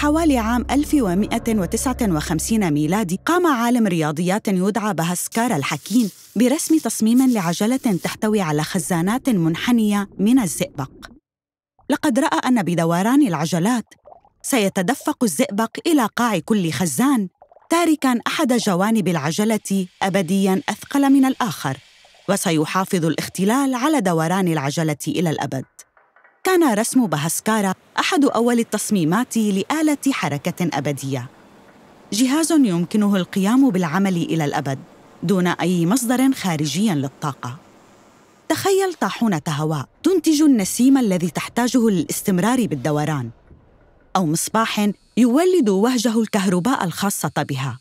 حوالي عام 1159 ميلادي قام عالم رياضيات يدعى بهسكار الحكيم برسم تصميم لعجلة تحتوي على خزانات منحنية من الزئبق لقد رأى أن بدوران العجلات سيتدفق الزئبق إلى قاع كل خزان تاركا أحد جوانب العجلة أبديا أثقل من الآخر وسيحافظ الاختلال على دوران العجلة إلى الأبد كان رسم بهسكارا أحد أول التصميمات لآلة حركة أبدية جهاز يمكنه القيام بالعمل إلى الأبد دون أي مصدر خارجي للطاقة تخيل طاحونة هواء تنتج النسيم الذي تحتاجه للاستمرار بالدوران أو مصباح يولد وهجه الكهرباء الخاصة بها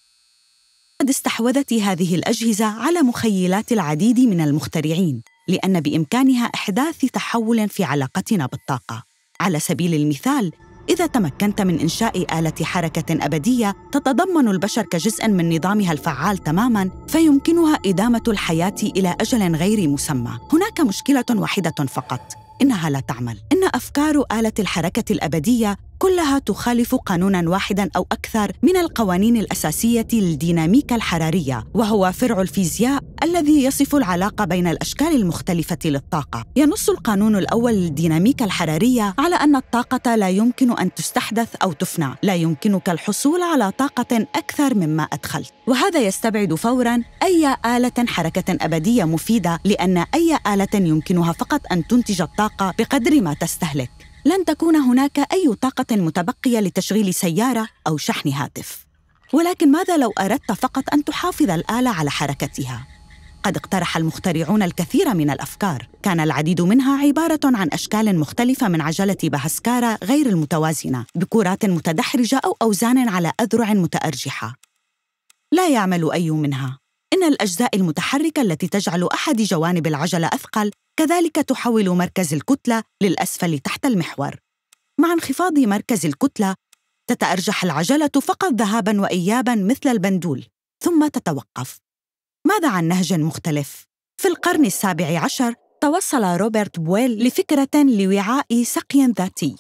قد استحوذت هذه الأجهزة على مخيلات العديد من المخترعين لأن بإمكانها إحداث تحول في علاقتنا بالطاقة. على سبيل المثال، إذا تمكنت من إنشاء آلة حركة أبدية تتضمن البشر كجزء من نظامها الفعال تماماً، فيمكنها إدامة الحياة إلى أجل غير مسمى. هناك مشكلة واحدة فقط، إنها لا تعمل. إن أفكار آلة الحركة الأبدية كلها تخالف قانونا واحدا او اكثر من القوانين الاساسيه للديناميكا الحراريه وهو فرع الفيزياء الذي يصف العلاقه بين الاشكال المختلفه للطاقه ينص القانون الاول للديناميكا الحراريه على ان الطاقه لا يمكن ان تستحدث او تفنى لا يمكنك الحصول على طاقه اكثر مما ادخلت وهذا يستبعد فورا اي اله حركه ابديه مفيده لان اي اله يمكنها فقط ان تنتج الطاقه بقدر ما تستهلك لن تكون هناك أي طاقة متبقية لتشغيل سيارة أو شحن هاتف ولكن ماذا لو أردت فقط أن تحافظ الآلة على حركتها؟ قد اقترح المخترعون الكثير من الأفكار كان العديد منها عبارة عن أشكال مختلفة من عجلة بهسكارة غير المتوازنة بكرات متدحرجة أو أوزان على أذرع متأرجحة لا يعمل أي منها إن الأجزاء المتحركة التي تجعل أحد جوانب العجلة أثقل كذلك تحول مركز الكتلة للأسفل تحت المحور مع انخفاض مركز الكتلة تتأرجح العجلة فقط ذهابا وإيابا مثل البندول ثم تتوقف ماذا عن نهج مختلف؟ في القرن السابع عشر توصل روبرت بويل لفكرة لوعاء سقي ذاتي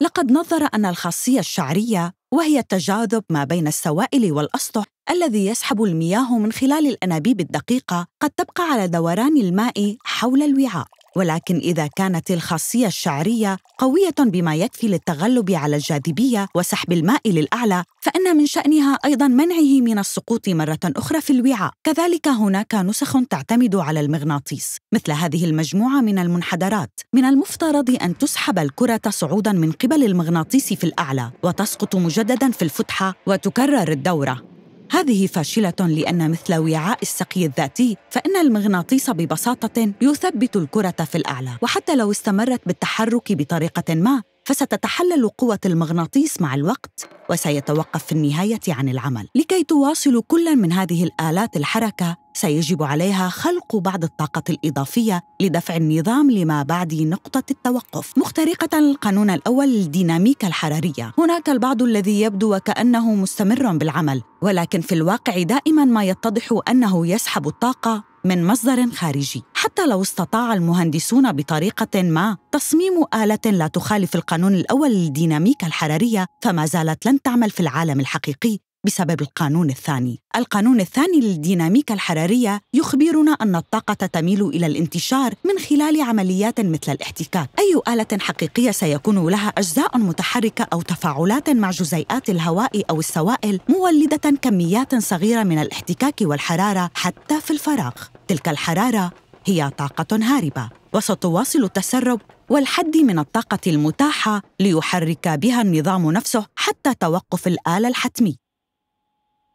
لقد نظر أن الخاصية الشعرية وهي التجاذب ما بين السوائل والأسطح الذي يسحب المياه من خلال الأنابيب الدقيقة قد تبقى على دوران الماء حول الوعاء ولكن إذا كانت الخاصية الشعرية قوية بما يكفي للتغلب على الجاذبية وسحب الماء للأعلى، فإن من شأنها أيضاً منعه من السقوط مرة أخرى في الوعاء. كذلك هناك نسخ تعتمد على المغناطيس، مثل هذه المجموعة من المنحدرات. من المفترض أن تسحب الكرة صعوداً من قبل المغناطيس في الأعلى، وتسقط مجدداً في الفتحة، وتكرر الدورة. هذه فاشلة لأن مثل وعاء السقي الذاتي فإن المغناطيس ببساطة يثبت الكرة في الأعلى وحتى لو استمرت بالتحرك بطريقة ما فستتحلل قوة المغناطيس مع الوقت وسيتوقف في النهاية عن العمل. لكي تواصل كل من هذه الآلات الحركة سيجب عليها خلق بعض الطاقة الإضافية لدفع النظام لما بعد نقطة التوقف، مخترقة القانون الأول للديناميكا الحرارية. هناك البعض الذي يبدو وكأنه مستمر بالعمل، ولكن في الواقع دائما ما يتضح أنه يسحب الطاقة من مصدر خارجي حتى لو استطاع المهندسون بطريقة ما تصميم آلة لا تخالف القانون الأول للديناميكا الحرارية فما زالت لن تعمل في العالم الحقيقي بسبب القانون الثاني. القانون الثاني للديناميكا الحرارية يخبرنا أن الطاقة تميل إلى الانتشار من خلال عمليات مثل الاحتكاك. أي آلة حقيقية سيكون لها أجزاء متحركة أو تفاعلات مع جزيئات الهواء أو السوائل مولدة كميات صغيرة من الاحتكاك والحرارة حتى في الفراغ. تلك الحرارة هي طاقة هاربة وستواصل التسرب والحد من الطاقة المتاحة ليحرك بها النظام نفسه حتى توقف الآلة الحتمي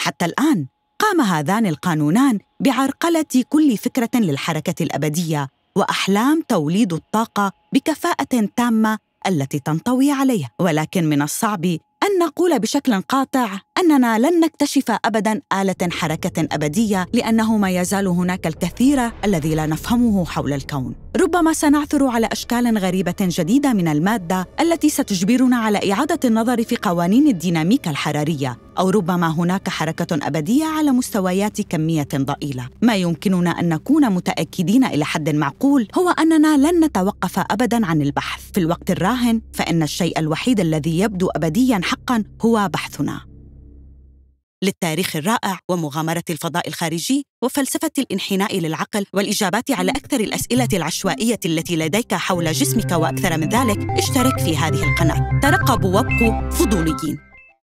حتى الآن قام هذان القانونان بعرقلة كل فكرة للحركة الأبدية وأحلام توليد الطاقة بكفاءة تامة التي تنطوي عليها ولكن من الصعب أن نقول بشكل قاطع أننا لن نكتشف أبداً آلة حركة أبدية لأنه ما يزال هناك الكثير الذي لا نفهمه حول الكون. ربما سنعثر على أشكال غريبة جديدة من المادة التي ستجبرنا على إعادة النظر في قوانين الديناميكا الحرارية، أو ربما هناك حركة أبدية على مستويات كمية ضئيلة. ما يمكننا أن نكون متأكدين إلى حد معقول هو أننا لن نتوقف أبداً عن البحث. في الوقت الراهن فإن الشيء الوحيد الذي يبدو أبدياً حقاً هو بحثنا. للتاريخ الرائع ومغامرة الفضاء الخارجي وفلسفة الانحناء للعقل والإجابات على أكثر الأسئلة العشوائية التي لديك حول جسمك وأكثر من ذلك اشترك في هذه القناة ترقبوا وابقوا فضوليين